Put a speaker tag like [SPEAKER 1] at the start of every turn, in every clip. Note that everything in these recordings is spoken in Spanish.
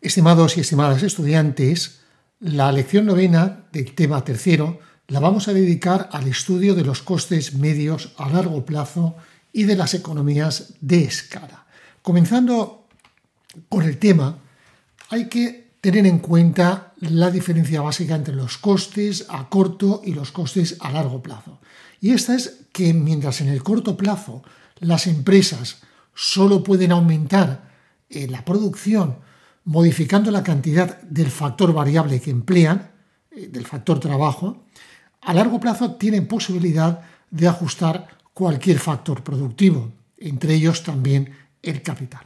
[SPEAKER 1] Estimados y estimadas estudiantes, la lección novena del tema tercero la vamos a dedicar al estudio de los costes medios a largo plazo y de las economías de escala. Comenzando con el tema, hay que tener en cuenta la diferencia básica entre los costes a corto y los costes a largo plazo. Y esta es que mientras en el corto plazo las empresas solo pueden aumentar eh, la producción modificando la cantidad del factor variable que emplean, eh, del factor trabajo, a largo plazo tienen posibilidad de ajustar cualquier factor productivo, entre ellos también el capital.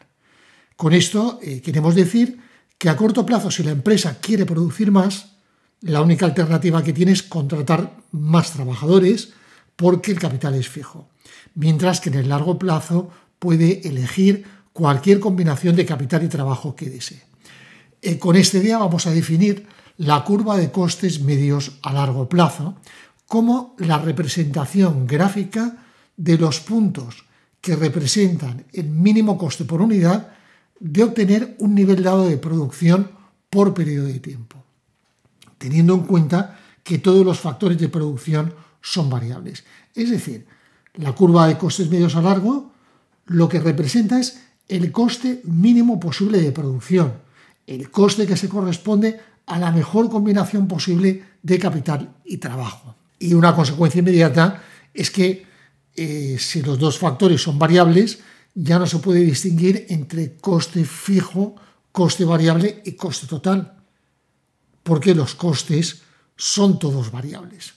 [SPEAKER 1] Con esto eh, queremos decir que a corto plazo, si la empresa quiere producir más, la única alternativa que tiene es contratar más trabajadores porque el capital es fijo, mientras que en el largo plazo puede elegir cualquier combinación de capital y trabajo que desee. Eh, con este día vamos a definir la curva de costes medios a largo plazo como la representación gráfica de los puntos que representan el mínimo coste por unidad de obtener un nivel dado de producción por periodo de tiempo, teniendo en cuenta que todos los factores de producción son variables. Es decir, la curva de costes medios a largo lo que representa es el coste mínimo posible de producción, el coste que se corresponde a la mejor combinación posible de capital y trabajo. Y una consecuencia inmediata es que eh, si los dos factores son variables, ya no se puede distinguir entre coste fijo, coste variable y coste total, porque los costes son todos variables.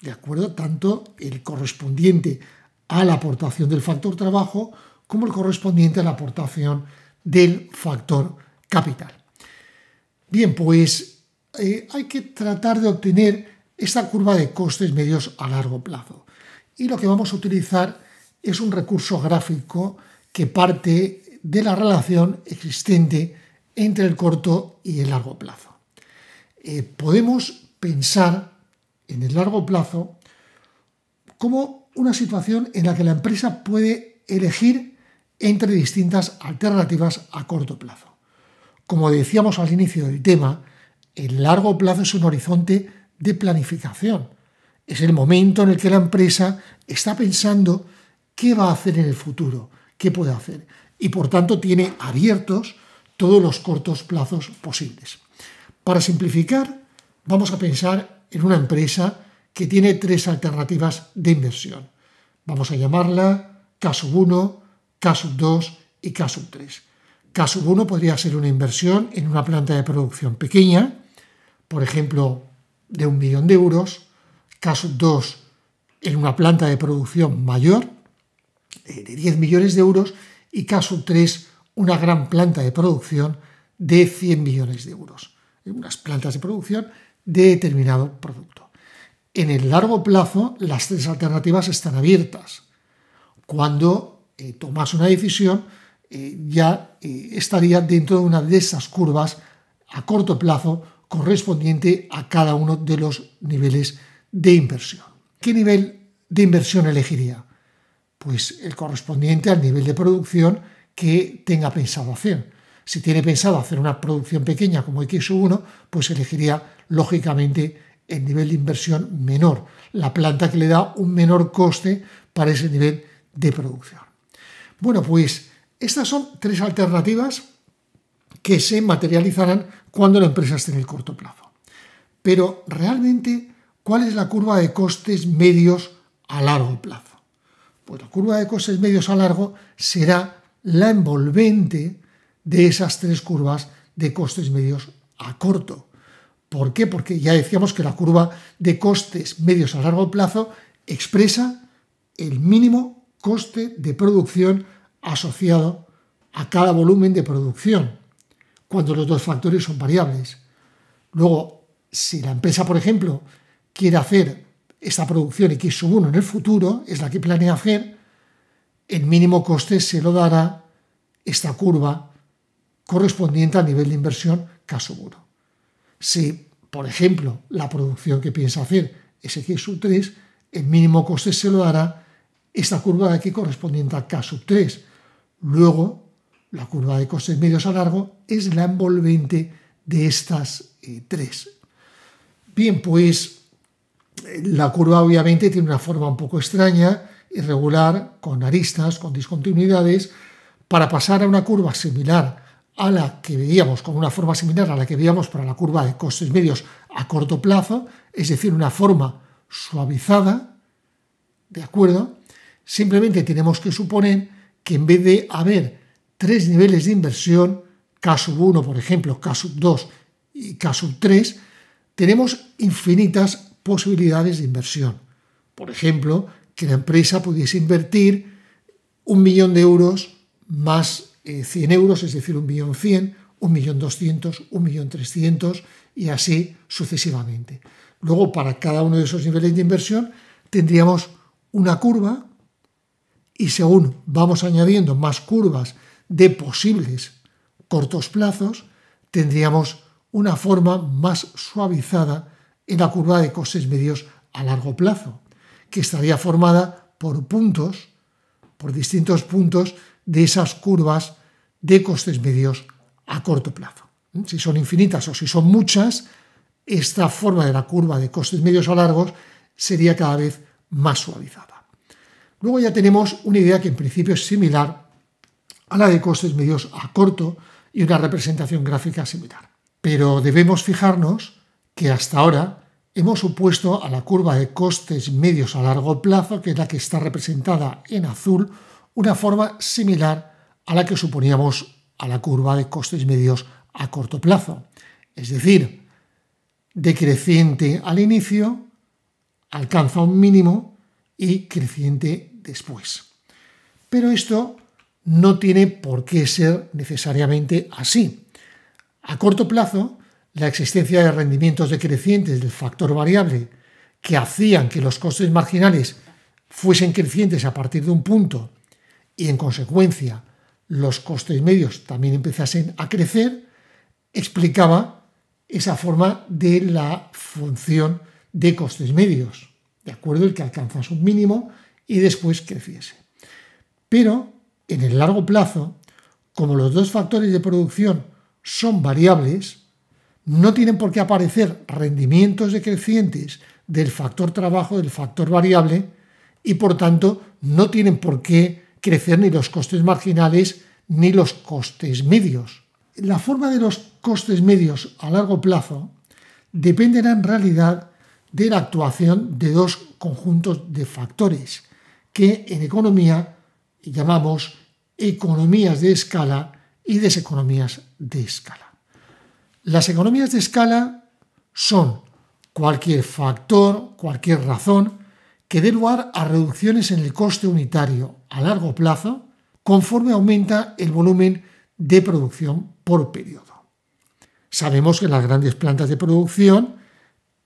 [SPEAKER 1] ¿De acuerdo? Tanto el correspondiente a la aportación del factor trabajo como el correspondiente a la aportación del factor capital. Bien, pues eh, hay que tratar de obtener esta curva de costes medios a largo plazo. Y lo que vamos a utilizar es un recurso gráfico que parte de la relación existente entre el corto y el largo plazo. Eh, podemos pensar en el largo plazo como una situación en la que la empresa puede elegir entre distintas alternativas a corto plazo. Como decíamos al inicio del tema, el largo plazo es un horizonte de planificación. Es el momento en el que la empresa está pensando qué va a hacer en el futuro, qué puede hacer, y por tanto tiene abiertos todos los cortos plazos posibles. Para simplificar, vamos a pensar en una empresa que tiene tres alternativas de inversión. Vamos a llamarla caso 1 caso 2 y caso 3 Caso 1 podría ser una inversión en una planta de producción pequeña, por ejemplo, de un millón de euros. Caso 2 en una planta de producción mayor, de 10 millones de euros. Y caso 3 una gran planta de producción de 100 millones de euros. Unas plantas de producción de determinado producto en el largo plazo las tres alternativas están abiertas. Cuando eh, tomas una decisión, eh, ya eh, estaría dentro de una de esas curvas a corto plazo correspondiente a cada uno de los niveles de inversión. ¿Qué nivel de inversión elegiría? Pues el correspondiente al nivel de producción que tenga pensado hacer. Si tiene pensado hacer una producción pequeña como X1, pues elegiría lógicamente el nivel de inversión menor, la planta que le da un menor coste para ese nivel de producción. Bueno, pues estas son tres alternativas que se materializarán cuando la empresa esté en el corto plazo. Pero realmente, ¿cuál es la curva de costes medios a largo plazo? Pues la curva de costes medios a largo será la envolvente de esas tres curvas de costes medios a corto. ¿Por qué? Porque ya decíamos que la curva de costes medios a largo plazo expresa el mínimo coste de producción asociado a cada volumen de producción, cuando los dos factores son variables. Luego, si la empresa, por ejemplo, quiere hacer esta producción X sub 1 en el futuro, es la que planea hacer, el mínimo coste se lo dará esta curva correspondiente al nivel de inversión K sub 1 si, por ejemplo, la producción que piensa hacer es X sub 3, el mínimo coste se lo hará esta curva de aquí correspondiente a K sub 3. Luego, la curva de costes medios a largo es la envolvente de estas eh, tres. Bien, pues la curva obviamente tiene una forma un poco extraña, irregular, con aristas, con discontinuidades. Para pasar a una curva similar a la que veíamos, con una forma similar a la que veíamos para la curva de costes medios a corto plazo, es decir, una forma suavizada, ¿de acuerdo? Simplemente tenemos que suponer que en vez de haber tres niveles de inversión, K1, por ejemplo, K2 y K3, tenemos infinitas posibilidades de inversión. Por ejemplo, que la empresa pudiese invertir un millón de euros más 100 eh, euros, es decir, un millón 1.300.000 un millón un millón y así sucesivamente. Luego, para cada uno de esos niveles de inversión, tendríamos una curva y según vamos añadiendo más curvas de posibles cortos plazos, tendríamos una forma más suavizada en la curva de costes medios a largo plazo, que estaría formada por puntos, por distintos puntos de esas curvas de costes medios a corto plazo. Si son infinitas o si son muchas, esta forma de la curva de costes medios a largos sería cada vez más suavizada. Luego ya tenemos una idea que en principio es similar a la de costes medios a corto y una representación gráfica similar. Pero debemos fijarnos que hasta ahora hemos supuesto a la curva de costes medios a largo plazo, que es la que está representada en azul, una forma similar a la que suponíamos a la curva de costes medios a corto plazo, es decir, decreciente al inicio, alcanza un mínimo y creciente después. Pero esto no tiene por qué ser necesariamente así. A corto plazo, la existencia de rendimientos decrecientes del factor variable que hacían que los costes marginales fuesen crecientes a partir de un punto y en consecuencia los costes medios también empezasen a crecer, explicaba esa forma de la función de costes medios, de acuerdo el que alcanzase un mínimo y después creciese. Pero en el largo plazo, como los dos factores de producción son variables, no tienen por qué aparecer rendimientos decrecientes del factor trabajo, del factor variable, y por tanto no tienen por qué crecer ni los costes marginales ni los costes medios. La forma de los costes medios a largo plazo dependerá en realidad de la actuación de dos conjuntos de factores que en economía llamamos economías de escala y deseconomías de escala. Las economías de escala son cualquier factor, cualquier razón que dé lugar a reducciones en el coste unitario a largo plazo conforme aumenta el volumen de producción por periodo. Sabemos que en las grandes plantas de producción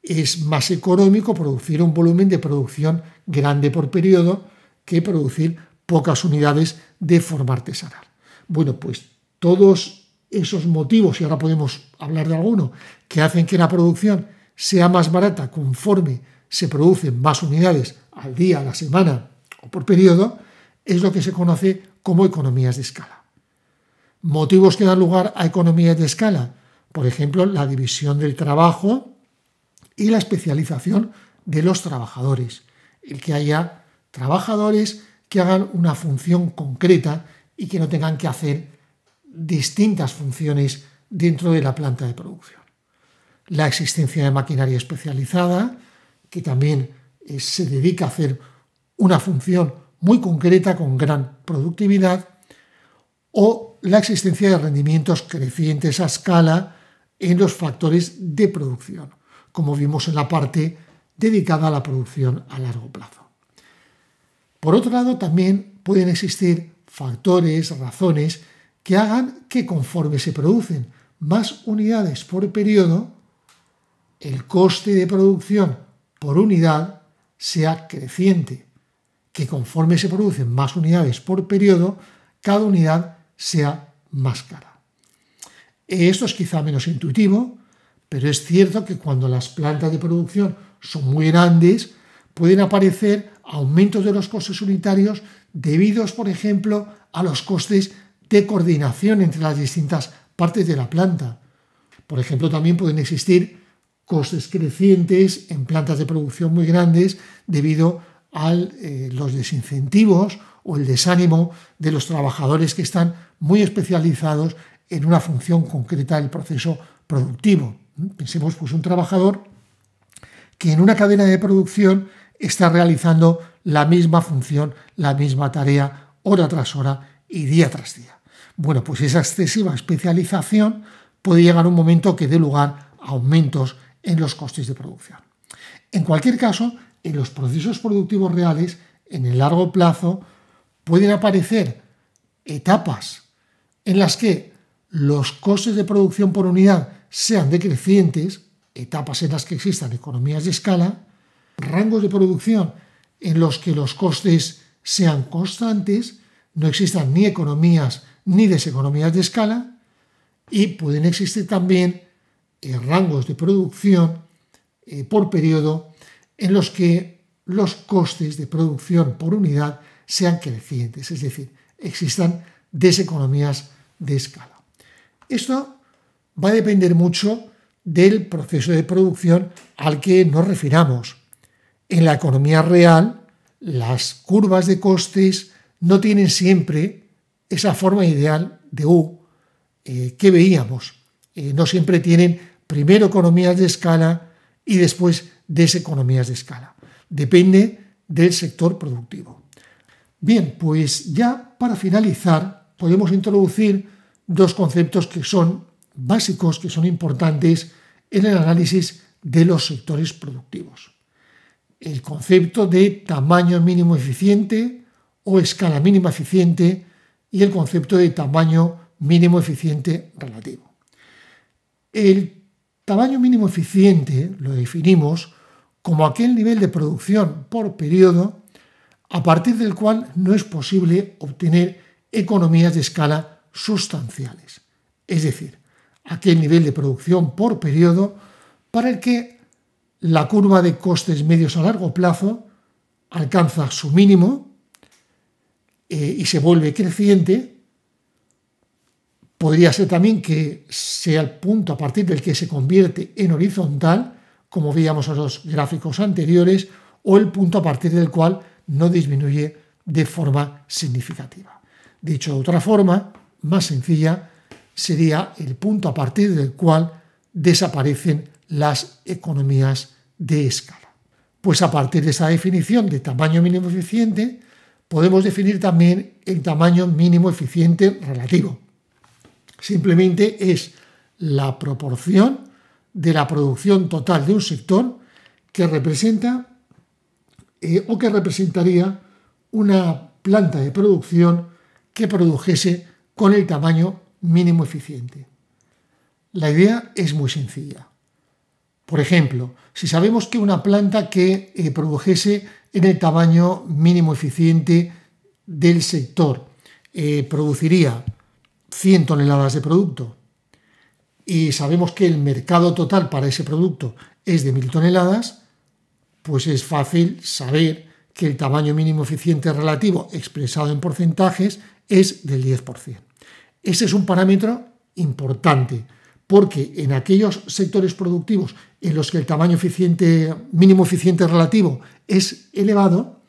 [SPEAKER 1] es más económico producir un volumen de producción grande por periodo que producir pocas unidades de forma artesanal. Bueno, pues todos esos motivos, y ahora podemos hablar de alguno, que hacen que la producción sea más barata conforme se producen más unidades al día, a la semana o por periodo, es lo que se conoce como economías de escala. Motivos que dan lugar a economías de escala, por ejemplo, la división del trabajo y la especialización de los trabajadores, el que haya trabajadores que hagan una función concreta y que no tengan que hacer distintas funciones dentro de la planta de producción. La existencia de maquinaria especializada, que también eh, se dedica a hacer una función muy concreta con gran productividad, o la existencia de rendimientos crecientes a escala en los factores de producción, como vimos en la parte dedicada a la producción a largo plazo. Por otro lado, también pueden existir factores, razones, que hagan que conforme se producen más unidades por periodo, el coste de producción por unidad sea creciente, que conforme se producen más unidades por periodo, cada unidad sea más cara. Esto es quizá menos intuitivo, pero es cierto que cuando las plantas de producción son muy grandes, pueden aparecer aumentos de los costes unitarios debidos, por ejemplo, a los costes de coordinación entre las distintas partes de la planta. Por ejemplo, también pueden existir costes crecientes en plantas de producción muy grandes debido a eh, los desincentivos o el desánimo de los trabajadores que están muy especializados en una función concreta del proceso productivo. Pensemos pues un trabajador que en una cadena de producción está realizando la misma función, la misma tarea, hora tras hora y día tras día. Bueno, pues esa excesiva especialización puede llegar a un momento que dé lugar a aumentos en los costes de producción. En cualquier caso, en los procesos productivos reales, en el largo plazo, pueden aparecer etapas en las que los costes de producción por unidad sean decrecientes, etapas en las que existan economías de escala, rangos de producción en los que los costes sean constantes, no existan ni economías ni deseconomías de escala, y pueden existir también eh, rangos de producción eh, por periodo en los que los costes de producción por unidad sean crecientes, es decir, existan deseconomías de escala. Esto va a depender mucho del proceso de producción al que nos refiramos. En la economía real, las curvas de costes no tienen siempre esa forma ideal de U eh, que veíamos eh, no siempre tienen primero economías de escala y después deseconomías de escala. Depende del sector productivo. Bien, pues ya para finalizar podemos introducir dos conceptos que son básicos, que son importantes en el análisis de los sectores productivos. El concepto de tamaño mínimo eficiente o escala mínima eficiente y el concepto de tamaño mínimo eficiente relativo. El tamaño mínimo eficiente lo definimos como aquel nivel de producción por periodo a partir del cual no es posible obtener economías de escala sustanciales. Es decir, aquel nivel de producción por periodo para el que la curva de costes medios a largo plazo alcanza su mínimo eh, y se vuelve creciente Podría ser también que sea el punto a partir del que se convierte en horizontal, como veíamos en los gráficos anteriores, o el punto a partir del cual no disminuye de forma significativa. Dicho de otra forma, más sencilla, sería el punto a partir del cual desaparecen las economías de escala. Pues a partir de esa definición de tamaño mínimo eficiente, podemos definir también el tamaño mínimo eficiente relativo. Simplemente es la proporción de la producción total de un sector que representa eh, o que representaría una planta de producción que produjese con el tamaño mínimo eficiente. La idea es muy sencilla. Por ejemplo, si sabemos que una planta que eh, produjese en el tamaño mínimo eficiente del sector eh, produciría 100 toneladas de producto y sabemos que el mercado total para ese producto es de 1000 toneladas, pues es fácil saber que el tamaño mínimo eficiente relativo expresado en porcentajes es del 10%. Ese es un parámetro importante porque en aquellos sectores productivos en los que el tamaño mínimo eficiente relativo es elevado,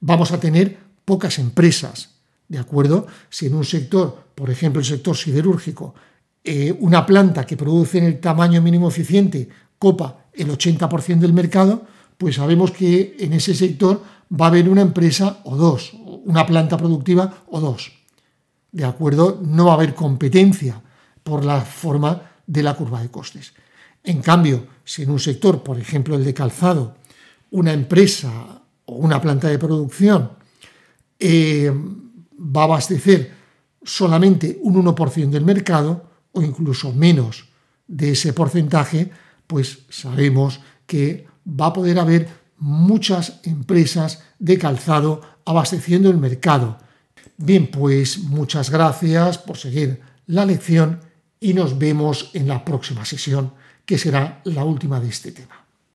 [SPEAKER 1] vamos a tener pocas empresas ¿De acuerdo? Si en un sector, por ejemplo el sector siderúrgico, eh, una planta que produce en el tamaño mínimo eficiente copa el 80% del mercado, pues sabemos que en ese sector va a haber una empresa o dos, una planta productiva o dos. ¿De acuerdo? No va a haber competencia por la forma de la curva de costes. En cambio, si en un sector, por ejemplo el de calzado, una empresa o una planta de producción eh, va a abastecer solamente un 1% del mercado o incluso menos de ese porcentaje, pues sabemos que va a poder haber muchas empresas de calzado abasteciendo el mercado. Bien, pues muchas gracias por seguir la lección y nos vemos en la próxima sesión, que será la última de este tema.